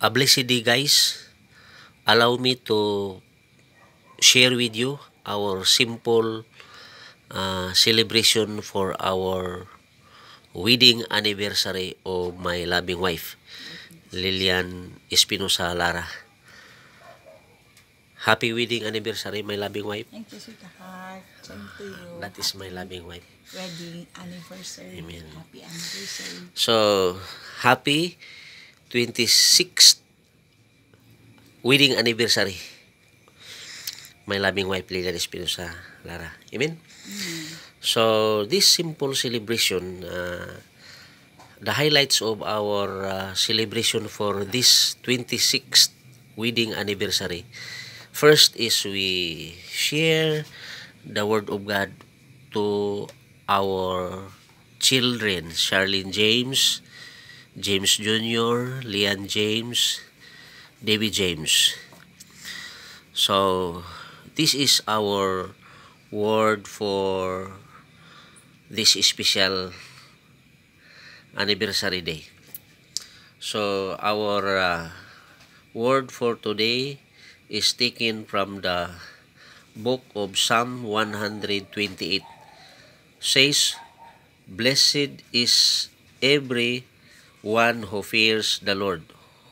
a blessed day guys allow me to share with you our simple uh, celebration for our wedding anniversary of my loving wife Lilian Espinosa Lara Happy wedding anniversary my loving wife Thank you sweetheart Same to That is my loving wife Wedding anniversary Amen. Happy anniversary So happy 26th wedding anniversary. My loving wife, Lila Espinosa Lara. Amen? Mm-hmm. So, this simple celebration, uh, the highlights of our uh, celebration for this 26th wedding anniversary. First is we share the Word of God to our children, Charlene James, James Jr., Lian James, David James. So, this is our word for this special anniversary day. So, our uh, word for today is taken from the book of Psalm 128. Says, Blessed is every one who fears the Lord,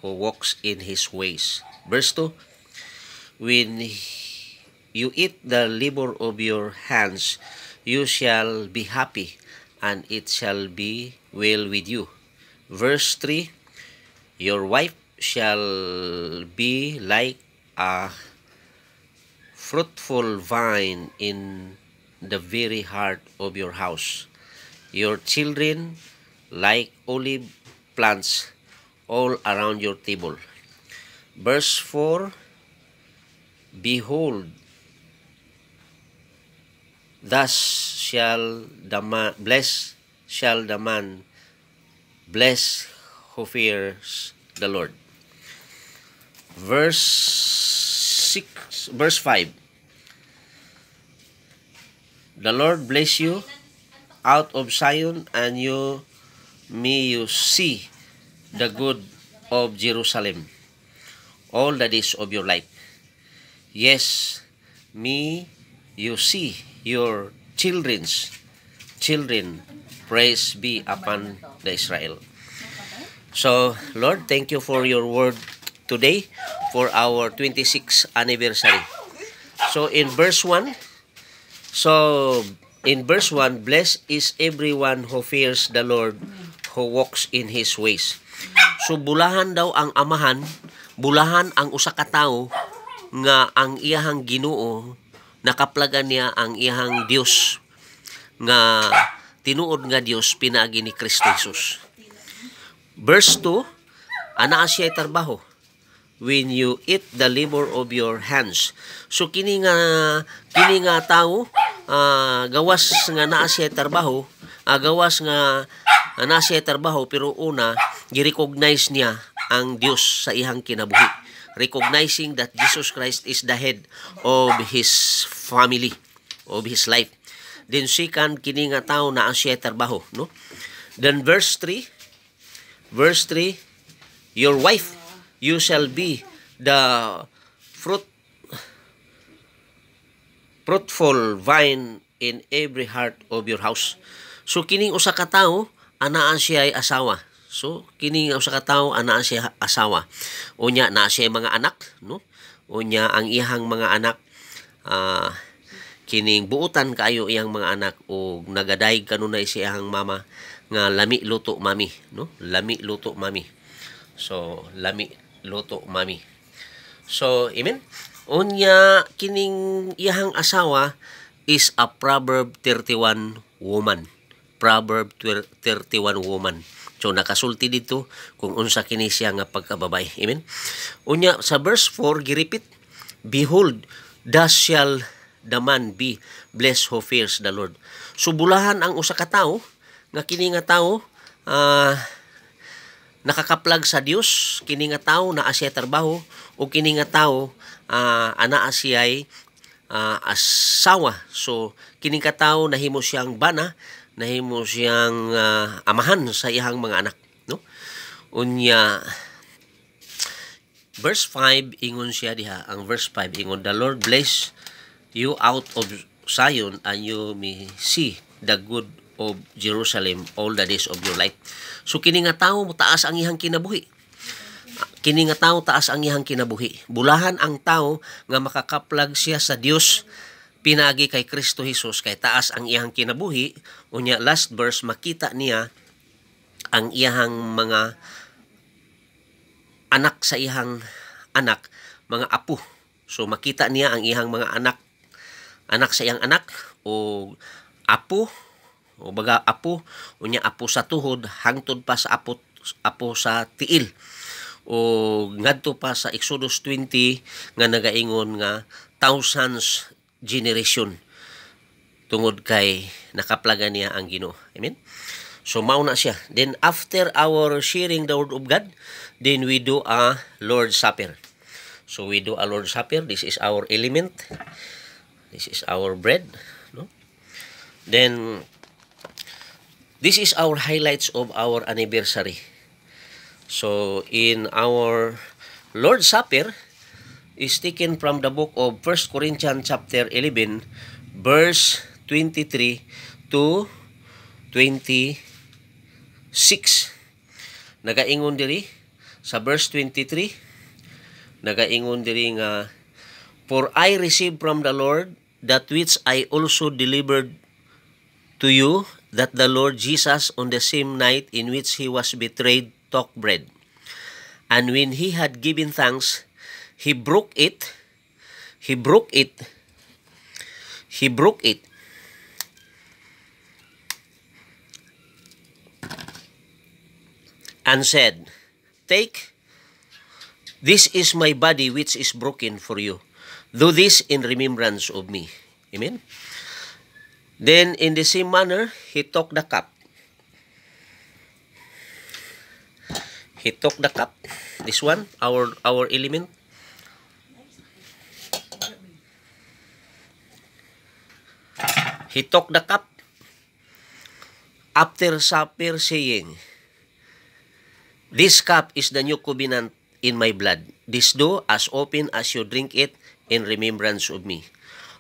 who walks in his ways. Verse 2 When you eat the labor of your hands, you shall be happy, and it shall be well with you. Verse 3 Your wife shall be like a fruitful vine in the very heart of your house. Your children like olive plants all around your table. Verse 4, Behold, thus shall the man, bless shall the man, bless who fears the Lord. Verse 6, verse 5, The Lord bless you out of Zion and you me you see the good of Jerusalem all the days of your life. Yes, me you see your children's children praise be upon the Israel. So, Lord, thank you for your word today for our 26th anniversary. So, in verse 1, so in verse 1, blessed is everyone who fears the Lord who walks in his ways. So bulahan daw ang amahan, bulahan ang usa ka tawo nga ang iyahang Ginoo nakaplagan niya ang iyahang Dios nga tinuod nga Dios pinaagi ni Kristo Jesus. Verse 2, ana siya tarbaho when you eat the labor of your hands. So kini nga kini nga tawo uh, ah, gawas nga naa siya trabaho, uh, ah, gawas nga Ana siya trabaho pero una girecognize niya ang Dios sa ihang kinabuhi recognizing that Jesus Christ is the head of his family of his life then second kini nga tawo na ang siya trabaho no then verse 3 verse 3 your wife you shall be the fruit fruitful vine in every heart of your house so kining usa ka tawo anaan siya ay asawa. So, kining sa katao, anaan siya asawa. Unya, na siya mga anak, no? Unya, ang ihang mga anak, uh, kining buutan kaayo iyang mga anak o nagadayg kanunay si iyang mama nga lami luto mami no lami luto mami so lami luto mami so amen unya kining iyang asawa is a proverb 31 woman Proverb 31 woman. So nakasulti dito kung unsa kini siya nga pagkababay. Amen. Unya sa verse 4 giripit, Behold, thus shall the man be blessed who fears the Lord. Subulahan ang usa ka tawo nga kini nga tawo uh, ah, nakakaplag sa Dios, kini nga tawo naa siya trabaho o kini nga tawo uh, ah, anaa ay uh, ah, asawa. So, kining katao himo siyang bana nahimo siyang uh, amahan sa iyang mga anak no unya verse 5 ingon siya diha ang verse 5 ingon the Lord bless you out of Zion and you may see the good of Jerusalem all the days of your life so kini nga tawo taas ang iyang kinabuhi kini nga tawo taas ang iyang kinabuhi bulahan ang tawo nga makakaplag siya sa Dios pinagi kay Kristo Jesus kay taas ang iyang kinabuhi unya last verse makita niya ang iyang mga anak sa iyang anak mga apo so makita niya ang iyang mga anak anak sa iyang anak o apo o baga apo unya apo sa tuhod hangtod pa sa apo apo sa tiil o ngadto pa sa Exodus 20 nga nagaingon nga thousands generation tungod kay nakaplaga niya ang Ginoo. Amen. So mao na siya. Then after our sharing the word of God, then we do a Lord's Supper. So we do a Lord's Supper. This is our element. This is our bread, no? Then this is our highlights of our anniversary. So in our Lord's Supper, is taken from the book of 1 Corinthians chapter 11 verse 23 to 26. Nagaingon diri sa verse 23 nagaingon diri nga For I received from the Lord that which I also delivered to you that the Lord Jesus on the same night in which he was betrayed took bread and when he had given thanks He broke it. He broke it. He broke it. And said, Take, this is my body which is broken for you. Do this in remembrance of me. Amen? Then in the same manner, he took the cup. He took the cup. This one, our, our element. He took the cup after supper saying, This cup is the new covenant in my blood. This do as often as you drink it in remembrance of me.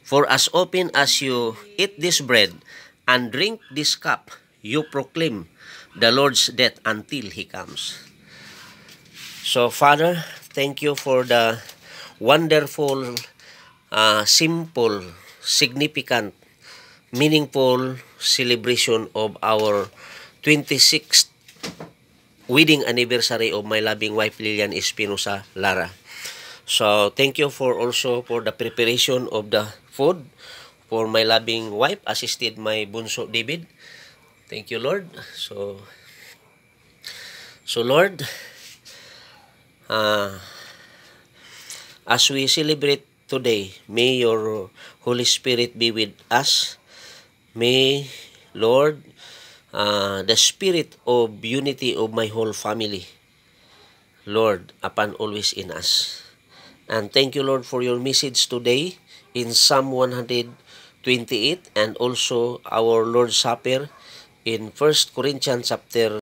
For as often as you eat this bread and drink this cup, you proclaim the Lord's death until He comes. So, Father, thank you for the wonderful, uh, simple, significant meaningful celebration of our 26th wedding anniversary of my loving wife Lilian Espinosa Lara. So, thank you for also for the preparation of the food for my loving wife, assisted my bunso David. Thank you, Lord. So, so Lord, uh, as we celebrate today, may your Holy Spirit be with us may, Lord, uh, the spirit of unity of my whole family, Lord, upon always in us. And thank you, Lord, for your message today in Psalm 128 and also our Lord's Supper in 1 Corinthians chapter